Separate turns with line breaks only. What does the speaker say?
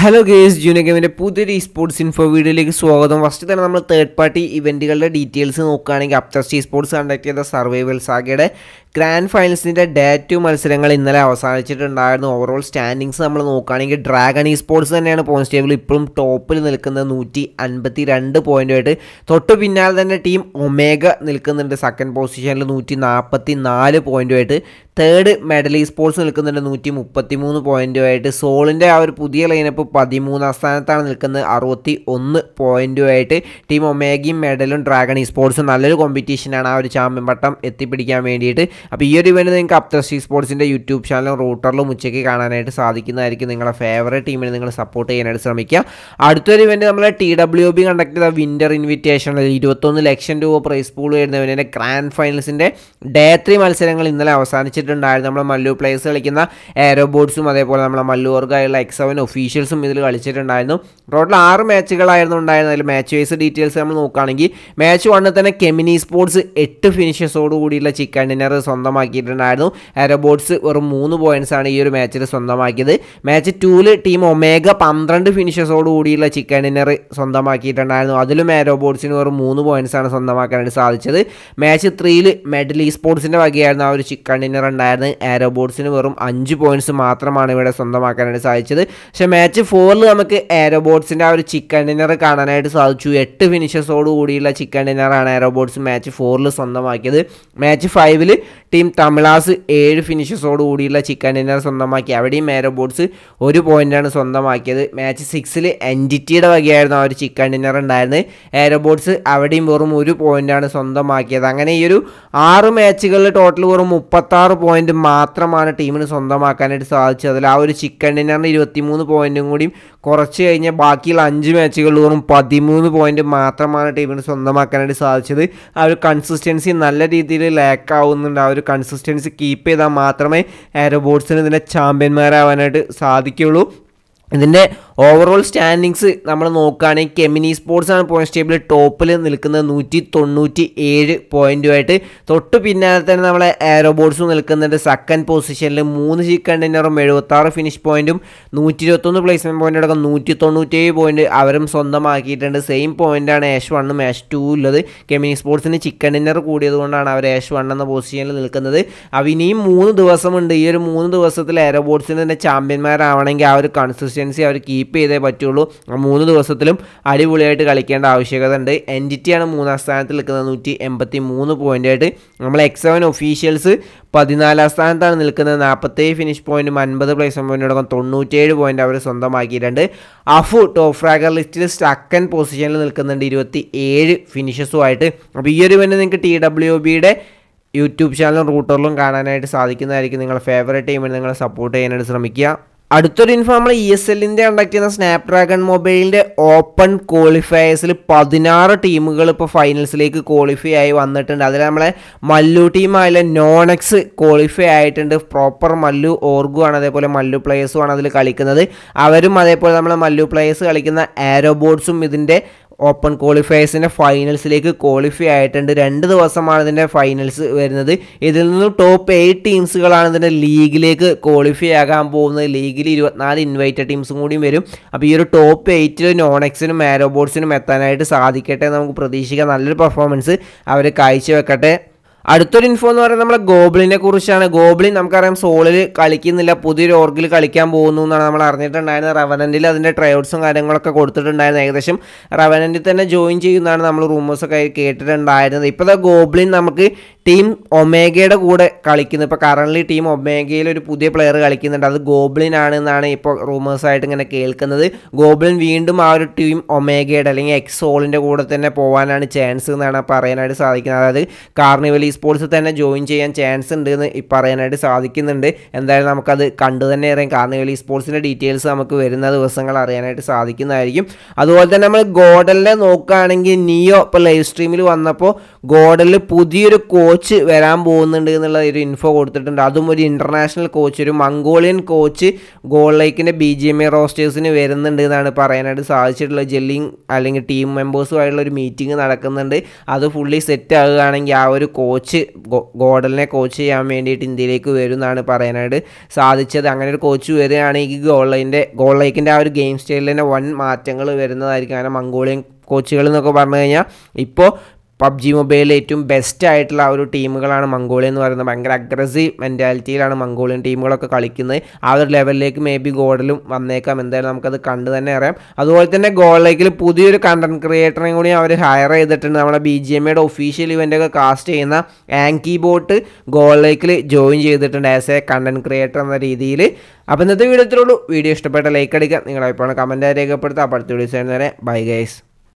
hello guys junior ഗെയിമിൻ്റെ പുതിയൊരു sports info വീഡിയോയിലേക്ക് സ്വാഗതം ഫസ്റ്റ് തന്നെ നമ്മൾ തേർഡ് പാർട്ടി ഇവൻറ്റുകളുടെ ഡീറ്റെയിൽസ് നോക്കുകയാണെങ്കിൽ അപ്തർസ്റ്റ് ഇ സ്പോർട്സ് കണ്ടക്ട് ചെയ്ത സർവൈവൽ സാഗയുടെ ഗ്രാൻഡ് ഫൈനൽസിൻ്റെ ഡേ ടു മത്സരങ്ങൾ ഇന്നലെ അവസാനിച്ചിട്ടുണ്ടായിരുന്നു ഓവറോൾ സ്റ്റാൻഡിങ്സ് നമ്മൾ നോക്കുകയാണെങ്കിൽ ഡ്രാഗൺ ഈ സ്പോർട്സ് തന്നെയാണ് പോയിൻറ്റ് ടേബിൾ ഇപ്പോഴും ടോപ്പിൽ നിൽക്കുന്നത് നൂറ്റി അൻപത്തി രണ്ട് പോയിൻറ്റുമായിട്ട് തൊട്ട് പിന്നാലെ തന്നെ ടീം ഒമേഗ നിൽക്കുന്നുണ്ട് സെക്കൻഡ് പൊസിഷനിൽ നൂറ്റി നാൽപ്പത്തി നാല് പോയിൻറ്റുമായിട്ട് തേർഡ് ഈ സ്പോർട്സ് നിൽക്കുന്നുണ്ട് നൂറ്റി മുപ്പത്തി മൂന്ന് പോയിൻറ്റുമായിട്ട് സോളിൻ്റെ ആ ഒരു പുതിയ ലൈനപ്പ് പതിമൂന്നാം സ്ഥാനത്താണ് നിൽക്കുന്നത് അറുപത്തി ഒന്ന് പോയിൻറ്റുമായിട്ട് ടീം ഒമേഗയും മെഡലും ഡ്രാഗൺ സ്പോർട്സും നല്ലൊരു കോമ്പറ്റീഷനാണ് ആ ഒരു ചാമ്പ്യൻ പട്ടം എത്തിപ്പിടിക്കാൻ വേണ്ടിയിട്ട് അപ്പോൾ ഈ ഒരു ഇവൻറ്റ് നിങ്ങൾക്ക് ഈ സ്പോർട്സിൻ്റെ യൂട്യൂബ് ചാനലും റൂട്ടറിലും ഉച്ചയ്ക്ക് കാണാനായിട്ട് സാധിക്കുന്നതായിരിക്കും നിങ്ങളുടെ ഫേവറേറ്റ് ടീമിനെ നിങ്ങൾ സപ്പോർട്ട് ചെയ്യാനായിട്ട് ശ്രമിക്കുക അടുത്തൊരു ഇവൻറ്റ് നമ്മൾ ടി ഡബ്ല്യു ബി കണ്ടക്ട് ചെയ്ത വിൻ്റർ ഇൻവിറ്റേഷനിൽ ഇരുപത്തൊന്ന് ലക്ഷം രൂപ പ്രൈസ് പൂൾ വരുന്നവൻ്റെ ഗ്രാൻഡ് ഫൈനൽസിൻ്റെ ഡേ ത്രീ മത്സരങ്ങൾ ഇന്നലെ അവസാനിച്ചിട്ടുണ്ട് കളിച്ചിട്ടുണ്ടായിരുന്നു നമ്മുടെ മല്ലു പ്ലേയേഴ്സ് കളിക്കുന്ന എയറോബോട്ട്സും അതേപോലെ നമ്മളെ മല്ലു വർഗമായുള്ള എക്സ് സെവൻ ഒഫീഷ്യൽസും ഇതിൽ കളിച്ചിട്ടുണ്ടായിരുന്നു ടോട്ടൽ ആറ് മാച്ചുകളായിരുന്നു ഉണ്ടായിരുന്നതിൽ മാച്ച് വൈസ് ഡീറ്റെയിൽസ് നമ്മൾ നോക്കുകയാണെങ്കിൽ മാച്ച് വണ്ണിൽ തന്നെ കെമിനി സ്പോർട്സ് എട്ട് ഫിനിഷേഴ്സോട് കൂടിയുള്ള ചിക്കൻ ഡിന്നർ സ്വന്തമാക്കിയിട്ടുണ്ടായിരുന്നു എയറോബോട്ട്സ് വെറും മൂന്ന് ആണ് ഈ ഒരു മാച്ചിൽ സ്വന്തമാക്കിയത് മാച്ച് ടൂവിൽ ടീം ഒമേഗ പന്ത്രണ്ട് ഫിനിഷേഴ്സോട് കൂടിയുള്ള ചിക്കൻ ഡിന്നർ സ്വന്തമാക്കിയിട്ടുണ്ടായിരുന്നു അതിലും എയറോബോട്ട്സിന് വെറും മൂന്ന് ആണ് സ്വന്തമാക്കാനായിട്ട് സാധിച്ചത് മാച്ച് ത്രീയിൽ മെഡൽ ഈ സ്പോർട്സിൻ്റെ വകയായിരുന്നു ആ ഒരു ചിക്കൻ ഡിന്നർ ഉണ്ടായിരുന്നത് എയറോബോട്ട്സിന് വെറും അഞ്ച് പോയിന്റ്സ് മാത്രമാണ് ഇവിടെ സ്വന്തമാക്കാനായിട്ട് സാധിച്ചത് പക്ഷേ മാച്ച് ഫോറിൽ നമുക്ക് എയറോബോട്ട്സിൻ്റെ ആ ഒരു ചിക്കൻ ഡിന്നർ കാണാനായിട്ട് സാധിച്ചു എട്ട് ഫിനിഷേഴ്സോട് കൂടിയുള്ള ചിക്കൻ ഡിന്നറാണ് എയറോബോട്ട്സ് മാച്ച് ഫോറിൽ സ്വന്തമാക്കിയത് മാച്ച് ഫൈവിൽ ടീം തമിളാസ് ഏഴ് ഫിനിഷേഴ്സോട് കൂടിയുള്ള ചിക്കൻ ഡിന്നർ സ്വന്തമാക്കി അവിടെയും എയറോബോട്ട്സ് ഒരു പോയിന്റാണ് സ്വന്തമാക്കിയത് മാച്ച് സിക്സിൽ എൻഡിറ്റിയുടെ വകയായിരുന്നു ആ ഒരു ചിക്കൻ ഡിന്നർ ഉണ്ടായിരുന്നത് എയറോബോട്ട്സ് അവിടെയും വെറും ഒരു പോയിന്റാണ് സ്വന്തമാക്കിയത് അങ്ങനെ ഈ ഒരു ആറ് മാച്ചുകളിൽ ടോട്ടൽ വെറും മുപ്പത്താറ് പോയിന്റ് മാത്രമാണ് ടീമിന് സ്വന്തമാക്കാനായിട്ട് സാധിച്ചത് അതിൽ ആ ഒരു ചിക്കൻ ഡിന്നറിന് ഇരുപത്തിമൂന്ന് പോയിന്റും കൂടിയും കുറച്ച് കഴിഞ്ഞ ബാക്കിയുള്ള അഞ്ച് മാച്ചുകളിൽ വെറും പതിമൂന്ന് പോയിന്റ് മാത്രമാണ് ടീമിന് സ്വന്തമാക്കാനായിട്ട് സാധിച്ചത് ആ ഒരു കൺസിസ്റ്റൻസി നല്ല രീതിയിൽ ലാക്ക് ആവുന്നുണ്ട് ആ ഒരു കൺസിസ്റ്റൻസി കീപ്പ് ചെയ്താൽ മാത്രമേ എയർബോട്ട്സിന് ഇതിൻ്റെ ചാമ്പ്യന്മാരാവാനായിട്ട് സാധിക്കുകയുള്ളൂ ഇതിൻ്റെ ഓവറോൾ സ്റ്റാൻഡിങ്സ് നമ്മൾ നോക്കുകയാണെങ്കിൽ കെമിനി സ്പോർട്സ് ആണ് പോയിന്റ് ടേബിൾ ടോപ്പിൽ നിൽക്കുന്നത് നൂറ്റി തൊണ്ണൂറ്റി ഏഴ് പോയിൻറ്റുമായിട്ട് തൊട്ട് പിന്നാലെ തന്നെ നമ്മളെ റോബോട്ട്സും നിൽക്കുന്നുണ്ട് സെക്കൻഡ് പൊസിഷനിൽ മൂന്ന് സി കണ്ടെയ്നറും എഴുപത്താറ് ഫിനിഷ് പോയിൻറ്റും നൂറ്റി ഇരുപത്തൊന്ന് പ്ലേസ്മെൻറ്റ് പോയിൻ്റ് അടക്കം നൂറ്റി തൊണ്ണൂറ്റേഴ് പോയിൻറ്റ് അവരും സ്വന്തമാക്കിയിട്ടുണ്ട് സെയിം പോയിൻ്റാണ് ആഷ് വണ്ണും ആഷ് ടു ഉള്ളത് കെമിനി സ്പോർട്സിന് ചിക്കൻ ഡിന്നർ കൂടിയതുകൊണ്ടാണ് അവർ ആഷ് വൺ എന്ന പൊസിഷനിൽ നിൽക്കുന്നത് അപ്പോൾ ഇനിയും മൂന്ന് ദിവസമുണ്ട് ഈ ഒരു മൂന്ന് ദിവസത്തിൽ എയറോബോട്ട്സിന് തന്നെ ചാമ്പ്യന്മാരാവണമെങ്കിൽ ആ ഒരു കൺസിസ്റ്റൻസി കൺസിസ്റ്റൻസി അവർ കീപ്പ് ചെയ്തേ പറ്റുള്ളൂ ആ മൂന്ന് ദിവസത്തിലും അടിപൊളിയായിട്ട് കളിക്കേണ്ട ആവശ്യകത ഉണ്ട് ആണ് മൂന്നാം സ്ഥാനത്ത് നിൽക്കുന്നത് നൂറ്റി എൺപത്തി മൂന്ന് പോയിൻ്റായിട്ട് നമ്മൾ എക്സ് സെവൻ ഒഫീഷ്യൽസ് പതിനാലാം സ്ഥാനത്താണ് നിൽക്കുന്നത് നാൽപ്പത്തേഴ് ഫിനിഷ് പോയിൻറ്റും അൻപത് പ്ലേസ് പോയിൻറ്റോടൊപ്പം തൊണ്ണൂറ്റേഴ് പോയിൻ്റ് അവർ സ്വന്തമാക്കിയിട്ടുണ്ട് അഫു ടോപ്പ് ഫ്രാഗർ ലിസ്റ്റിൽ സ്റ്റക്കൻ പൊസിഷനിൽ നിൽക്കുന്നുണ്ട് ഇരുപത്തി ഏഴ് ഫിനിഷസുമായിട്ട് അപ്പോൾ ഈ ഒരു പിന്നെ നിങ്ങൾക്ക് ടി ഡബ്ല്യു ബിയുടെ യൂട്യൂബ് ചാനലും റൂട്ടറിലും കാണാനായിട്ട് സാധിക്കുന്നതായിരിക്കും നിങ്ങളുടെ ഫേവറേറ്റ് ടീമിനെ നിങ്ങൾ സപ്പോർട്ട് ചെയ്യാനായിട്ട് ശ്രമിക്കുക അടുത്തൊരു ഇൻഫോ നമ്മൾ ഇ എസ് എല്ലിൻ്റെ കണ്ടക്ട് ചെയ്യുന്ന സ്നാപ് ഡ്രാഗൺ മൊബൈലിൻ്റെ ഓപ്പൺ ക്വാളിഫയേഴ്സിൽ പതിനാറ് ടീമുകൾ ഇപ്പോൾ ഫൈനൽസിലേക്ക് ക്വാളിഫൈ ആയി വന്നിട്ടുണ്ട് അതിൽ നമ്മളെ മല്ലു ടീമായാലും നോണക്സ് ക്വാളിഫൈ ആയിട്ടുണ്ട് പ്രോപ്പർ മല്ലു ഓർഗു ആണ് അതേപോലെ മല്ലു പ്ലേയേഴ്സും ആണ് അതിൽ കളിക്കുന്നത് അവരും അതേപോലെ നമ്മൾ മല്ലു പ്ലേയേഴ്സ് കളിക്കുന്ന ബോർഡ്സും ഇതിൻ്റെ ഓപ്പൺ ക്വാളിഫയേഴ്സിൻ്റെ ഫൈനൽസിലേക്ക് ക്വാളിഫൈ ആയിട്ടുണ്ട് രണ്ട് ദിവസമാണ് ഇതിൻ്റെ ഫൈനൽസ് വരുന്നത് ഇതിൽ നിന്നും ടോപ്പ് എയ്റ്റ് ടീംസുകളാണ് ഇതിൻ്റെ ലീഗിലേക്ക് ക്വാളിഫൈ ആകാൻ പോകുന്നത് ലീഗിൽ ഇരുപത്തിനാല് ഇൻവൈറ്റഡ് ടീംസും കൂടിയും വരും അപ്പോൾ ഈ ഒരു ടോപ്പ് എയ്റ്റിൽ നോൺ എക്സിനും ആരോബോട്ട്സിനും എത്താനായിട്ട് സാധിക്കട്ടെ നമുക്ക് പ്രതീക്ഷിക്കാം നല്ലൊരു പെർഫോമൻസ് അവർ കാഴ്ചവെക്കട്ടെ അടുത്തൊരു ഇൻഫോ എന്ന് പറയുന്നത് നമ്മളെ ഗോബ്ലിനെ കുറിച്ചാണ് ഗോബ്ലിൻ നമുക്കറിയാം സോളിൽ കളിക്കുന്നില്ല പുതിയൊരു ഓർഗിൽ കളിക്കാൻ പോകുന്നു എന്നാണ് നമ്മൾ അറിഞ്ഞിട്ടുണ്ടായിരുന്നത് റവനൻറ്റിൽ അതിൻ്റെ ട്രയോട്സും കാര്യങ്ങളൊക്കെ കൊടുത്തിട്ടുണ്ടായിരുന്നു ഏകദേശം റവനൻറ്റിൽ തന്നെ ജോയിൻ ചെയ്യുന്നതാണ് നമ്മൾ റൂമേഴ്സൊക്കെ കേട്ടിട്ടുണ്ടായിരുന്നത് ഇപ്പോൾ ഗോബ്ലിൻ നമുക്ക് ടീം ഒമേഗയുടെ കൂടെ കളിക്കുന്നു ഇപ്പോൾ കറൻ്റ്ലി ടീം ഒമേഗയിൽ ഒരു പുതിയ പ്ലെയർ കളിക്കുന്നുണ്ട് അത് ഗോബ്ലിൻ ആണെന്നാണ് ഇപ്പോൾ റൂമേഴ്സായിട്ട് ഇങ്ങനെ കേൾക്കുന്നത് ഗോബ്ലിൻ വീണ്ടും ആ ഒരു ടീം ഒമേഗയുടെ അല്ലെങ്കിൽ എക്സോളിൻ്റെ കൂടെ തന്നെ പോകാനാണ് ചാൻസ് എന്നാണ് പറയാനായിട്ട് സാധിക്കുന്നത് അതായത് കാർണിവൽ സ്പോർട്സിൽ തന്നെ ജോയിൻ ചെയ്യാൻ ചാൻസ് ഉണ്ട് എന്ന് പറയാനായിട്ട് സാധിക്കുന്നുണ്ട് എന്തായാലും നമുക്കത് കണ്ടു തന്നെ അറിയാം കാരണം ഈ സ്പോർട്സിൻ്റെ ഡീറ്റെയിൽസ് നമുക്ക് വരുന്ന ദിവസങ്ങൾ അറിയാനായിട്ട് സാധിക്കുന്നതായിരിക്കും അതുപോലെ തന്നെ നമ്മൾ ഗോഡലിനെ നോക്കുകയാണെങ്കിൽ നിയോ ഇപ്പോൾ ലൈവ് സ്ട്രീമിൽ വന്നപ്പോൾ ഗോഡലിൽ പുതിയൊരു കോച്ച് വരാൻ പോകുന്നുണ്ട് എന്നുള്ള ഒരു ഇൻഫോ കൊടുത്തിട്ടുണ്ട് അതും ഒരു ഇൻ്റർനാഷണൽ കോച്ച് ഒരു മംഗോളിയൻ കോച്ച് ഗോൾ ബി ജി എം എ റോസ്റ്റേഴ്സിന് വരുന്നുണ്ട് എന്നാണ് പറയാനായിട്ട് സാധിച്ചിട്ടുള്ളത് ജെല്ലിങ് അല്ലെങ്കിൽ ടീം മെമ്പേഴ്സുമായിട്ടുള്ള ഒരു മീറ്റിംഗ് നടക്കുന്നുണ്ട് അത് ഫുള്ളി സെറ്റ് ആകുകയാണെങ്കിൽ ആ ഒരു കോച്ച് കോച്ച് ഗോഡലിനെ കോച്ച് ചെയ്യാൻ വേണ്ടിയിട്ട് ഇന്ത്യയിലേക്ക് വരും എന്നാണ് പറയാനായിട്ട് സാധിച്ചത് അങ്ങനെ ഒരു കോച്ച് വരികയാണെങ്കിൽ ഗോൾലൈൻ്റെ ഗോൾലൈക്കിൻ്റെ ആ ഒരു ഗെയിം സ്റ്റൈലിൽ തന്നെ വൻ മാറ്റങ്ങൾ വരുന്നതായിരിക്കും അങ്ങനെ മംഗോളിയൻ കോച്ചുകൾ എന്നൊക്കെ പറഞ്ഞു കഴിഞ്ഞാൽ ഇപ്പോൾ പബ്ജി മൊബൈലിൽ ഏറ്റവും ബെസ്റ്റ് ആയിട്ടുള്ള ആ ഒരു ടീമുകളാണ് മംഗോളിയ എന്ന് പറയുന്നത് ഭയങ്കര അഗ്രസീവ് മെൻറ്റാലിറ്റിയിലാണ് മംഗോളിയൻ ടീമുകളൊക്കെ കളിക്കുന്നത് ആ ഒരു ലെവലിലേക്ക് മേ ബി ഗോൾഡിലും വന്നേക്കാം എന്തായാലും നമുക്കത് കണ്ടു തന്നെ അറിയാം അതുപോലെ തന്നെ ഗോളിലേക്കിൽ പുതിയൊരു കണ്ടന്റ് ക്രിയേറ്ററിനെ കൂടി അവർ ഹയർ ചെയ്തിട്ടുണ്ട് നമ്മുടെ ബി ജി എമ്മയുടെ ഒഫീഷ്യൽ ഇവൻ്റൊക്കെ കാസ്റ്റ് ചെയ്യുന്ന ആങ്കി ബോട്ട് ഗോളിലേക്കിൽ ജോയിൻ ചെയ്തിട്ടുണ്ട് ആസ് എ കണ്ടന്റ് ക്രിയേറ്റർ എന്ന രീതിയിൽ അപ്പോൾ ഇന്നത്തെ വീഡിയോ ഇത്രയുള്ളൂ വീഡിയോ ഇഷ്ടപ്പെട്ട ലൈക്ക് അടിക്കുക നിങ്ങളുടെ അഭിപ്രായം കമൻറ്റായി രേഖപ്പെടുത്തുക അപ്പോൾ അടുത്ത വീഡിയോസ് വരെ ബൈ ഗൈസ്